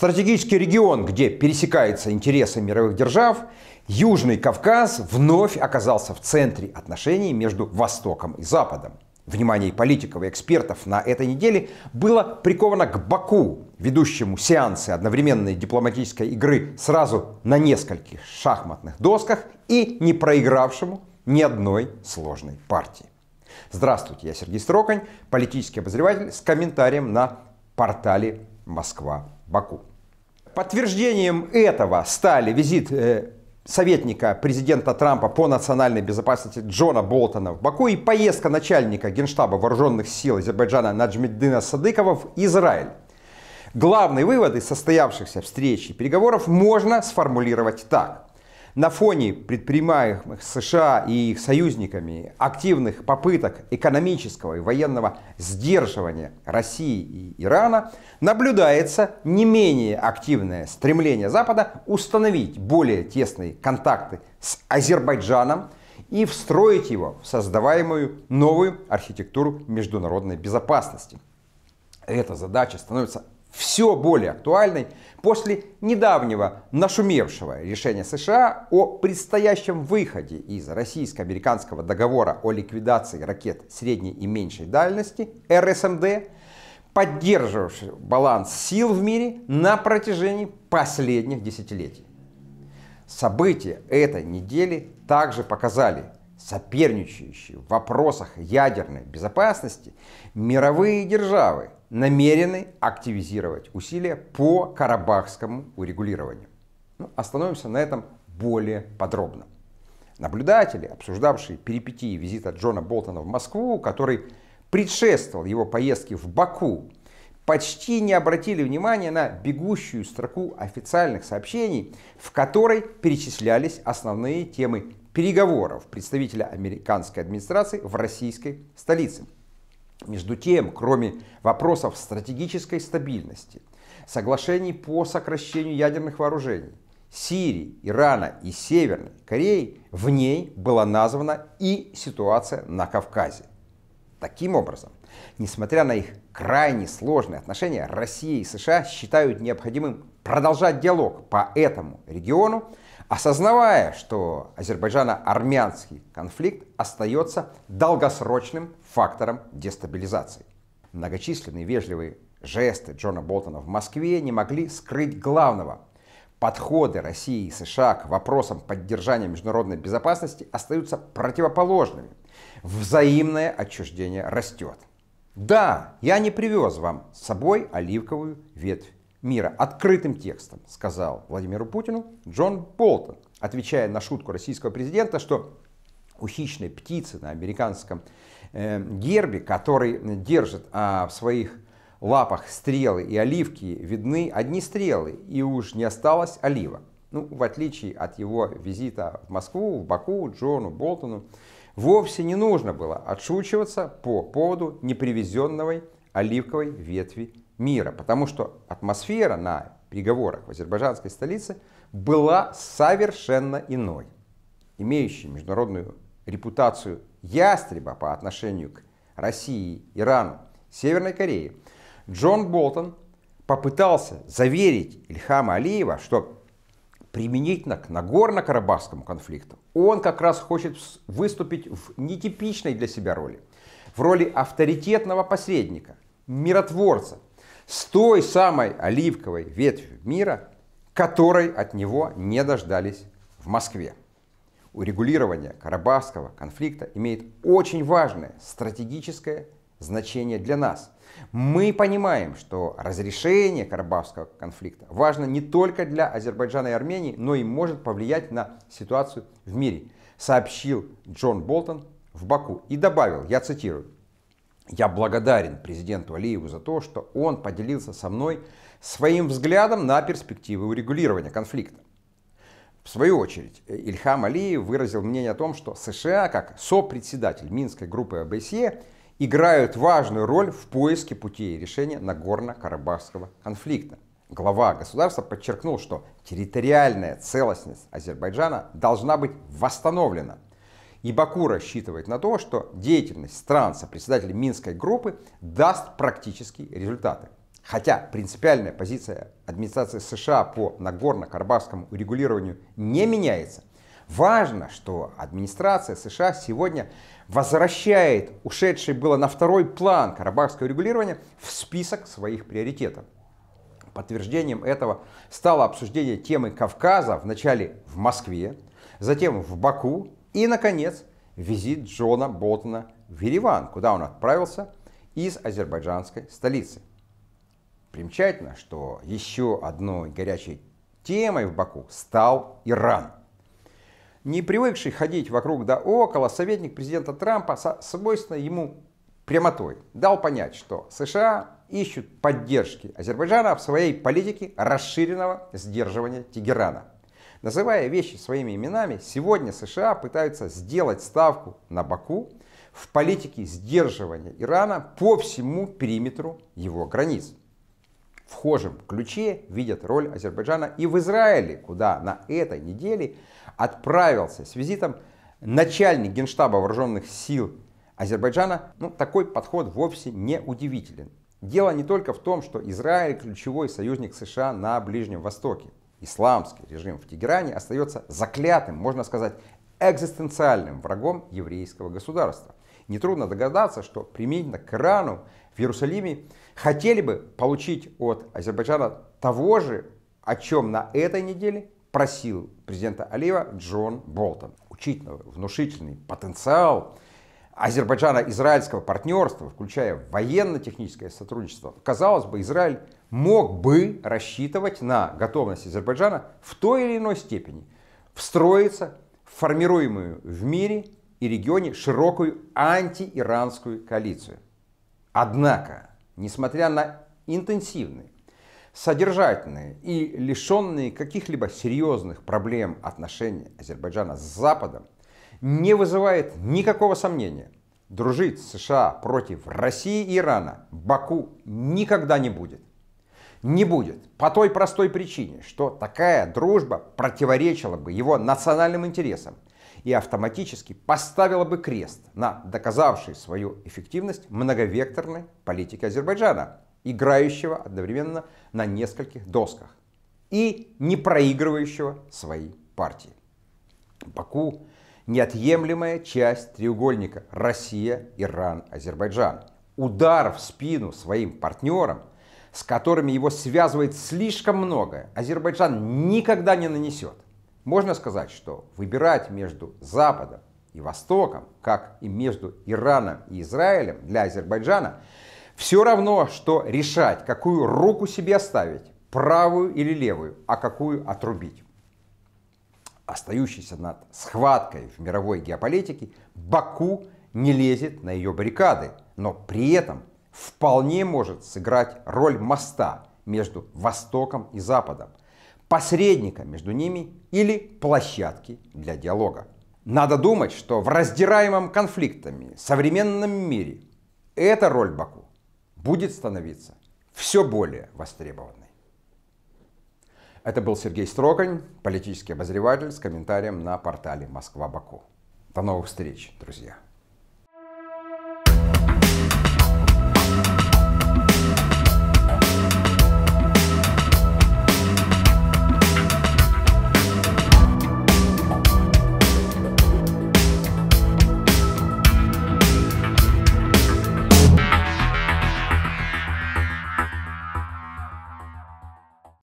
стратегический регион, где пересекаются интересы мировых держав, Южный Кавказ вновь оказался в центре отношений между Востоком и Западом. Внимание политиков и экспертов на этой неделе было приковано к Баку, ведущему сеансы одновременной дипломатической игры сразу на нескольких шахматных досках и не проигравшему ни одной сложной партии. Здравствуйте, я Сергей Строкань, политический обозреватель с комментарием на портале Москва-Баку. Подтверждением этого стали визит э, советника президента Трампа по национальной безопасности Джона Болтона в Баку и поездка начальника Генштаба Вооруженных сил Азербайджана Наджмеддина Садыкова в Израиль. Главные выводы состоявшихся встреч и переговоров можно сформулировать так. На фоне предпринимаемых США и их союзниками активных попыток экономического и военного сдерживания России и Ирана наблюдается не менее активное стремление Запада установить более тесные контакты с Азербайджаном и встроить его в создаваемую новую архитектуру международной безопасности. Эта задача становится все более актуальной после недавнего нашумевшего решения США о предстоящем выходе из российско-американского договора о ликвидации ракет средней и меньшей дальности РСМД, эм поддерживавший баланс сил в мире на протяжении последних десятилетий. События этой недели также показали, соперничающие в вопросах ядерной безопасности мировые державы – намерены активизировать усилия по карабахскому урегулированию. Ну, остановимся на этом более подробно. Наблюдатели, обсуждавшие перипетии визита Джона Болтона в Москву, который предшествовал его поездке в Баку, почти не обратили внимания на бегущую строку официальных сообщений, в которой перечислялись основные темы переговоров представителя американской администрации в российской столице – между тем, кроме вопросов стратегической стабильности, соглашений по сокращению ядерных вооружений, Сирии, Ирана и Северной Кореи, в ней была названа и ситуация на Кавказе. Таким образом, несмотря на их крайне сложные отношения, Россия и США считают необходимым продолжать диалог по этому региону, осознавая, что азербайджано-армянский конфликт остается долгосрочным фактором дестабилизации. Многочисленные вежливые жесты Джона Болтона в Москве не могли скрыть главного. Подходы России и США к вопросам поддержания международной безопасности остаются противоположными. Взаимное отчуждение растет. Да, я не привез вам с собой оливковую ветвь мира открытым текстом сказал Владимиру Путину Джон Болтон, отвечая на шутку российского президента, что у хищной птицы на американском э, гербе, который держит а, в своих лапах стрелы и оливки, видны одни стрелы, и уж не осталось олива. Ну, в отличие от его визита в Москву, в Баку, Джону Болтону, вовсе не нужно было отшучиваться по поводу непривезенной оливковой ветви мира, потому что атмосфера на переговорах в азербайджанской столице была совершенно иной, Имеющий международную репутацию ястреба по отношению к России, Ирану, Северной Корее. Джон Болтон попытался заверить Ильхама Алиева, что применительно к Нагорно-Карабахскому конфликту он как раз хочет выступить в нетипичной для себя роли, в роли авторитетного посредника, миротворца – с той самой оливковой ветвью мира, которой от него не дождались в Москве. Урегулирование Карабахского конфликта имеет очень важное стратегическое значение для нас. Мы понимаем, что разрешение Карабахского конфликта важно не только для Азербайджана и Армении, но и может повлиять на ситуацию в мире, сообщил Джон Болтон в Баку и добавил, я цитирую, я благодарен президенту Алиеву за то, что он поделился со мной своим взглядом на перспективы урегулирования конфликта. В свою очередь, Ильхам Алиев выразил мнение о том, что США, как сопредседатель Минской группы ОБСЕ, играют важную роль в поиске путей решения Нагорно-Карабахского конфликта. Глава государства подчеркнул, что территориальная целостность Азербайджана должна быть восстановлена – и Баку рассчитывает на то, что деятельность Странца, председателя Минской группы, даст практические результаты. Хотя принципиальная позиция администрации США по Нагорно-Карабахскому урегулированию не меняется, важно, что администрация США сегодня возвращает ушедший было на второй план карабахское регулирование в список своих приоритетов. Подтверждением этого стало обсуждение темы Кавказа вначале в Москве, затем в Баку, и, наконец, визит Джона Болтона в Ереван, куда он отправился из азербайджанской столицы. Примечательно, что еще одной горячей темой в Баку стал Иран. Не привыкший ходить вокруг да около, советник президента Трампа со свойственной ему прямотой дал понять, что США ищут поддержки Азербайджана в своей политике расширенного сдерживания Тегерана – Называя вещи своими именами, сегодня США пытаются сделать ставку на Баку в политике сдерживания Ирана по всему периметру его границ. В хожем ключе видят роль Азербайджана и в Израиле, куда на этой неделе отправился с визитом начальник Генштаба Вооруженных сил Азербайджана. Ну, такой подход вовсе не удивителен. Дело не только в том, что Израиль ключевой союзник США на Ближнем Востоке исламский режим в Тегеране остается заклятым, можно сказать, экзистенциальным врагом еврейского государства. Нетрудно догадаться, что применительно к Ирану в Иерусалиме хотели бы получить от Азербайджана того же, о чем на этой неделе просил президента Алиева Джон Болтон. Учитывая внушительный потенциал Азербайджана-израильского партнерства, включая военно-техническое сотрудничество, казалось бы, Израиль мог бы рассчитывать на готовность Азербайджана в той или иной степени встроиться в формируемую в мире и регионе широкую антииранскую коалицию. Однако, несмотря на интенсивные, содержательные и лишенные каких-либо серьезных проблем отношения Азербайджана с Западом, не вызывает никакого сомнения. Дружить США против России и Ирана Баку никогда не будет. Не будет. По той простой причине, что такая дружба противоречила бы его национальным интересам и автоматически поставила бы крест на доказавшей свою эффективность многовекторной политики Азербайджана, играющего одновременно на нескольких досках и не проигрывающего своей партии. Баку неотъемлемая часть треугольника Россия, Иран, Азербайджан. Удар в спину своим партнерам, с которыми его связывает слишком многое, Азербайджан никогда не нанесет. Можно сказать, что выбирать между Западом и Востоком, как и между Ираном и Израилем для Азербайджана, все равно, что решать, какую руку себе оставить, правую или левую, а какую отрубить остающийся над схваткой в мировой геополитике, Баку не лезет на ее баррикады, но при этом вполне может сыграть роль моста между Востоком и Западом, посредника между ними или площадки для диалога. Надо думать, что в раздираемом конфликтами современном мире эта роль Баку будет становиться все более востребованной. Это был Сергей Строгань, политический обозреватель с комментарием на портале Москва-Баку. До новых встреч, друзья!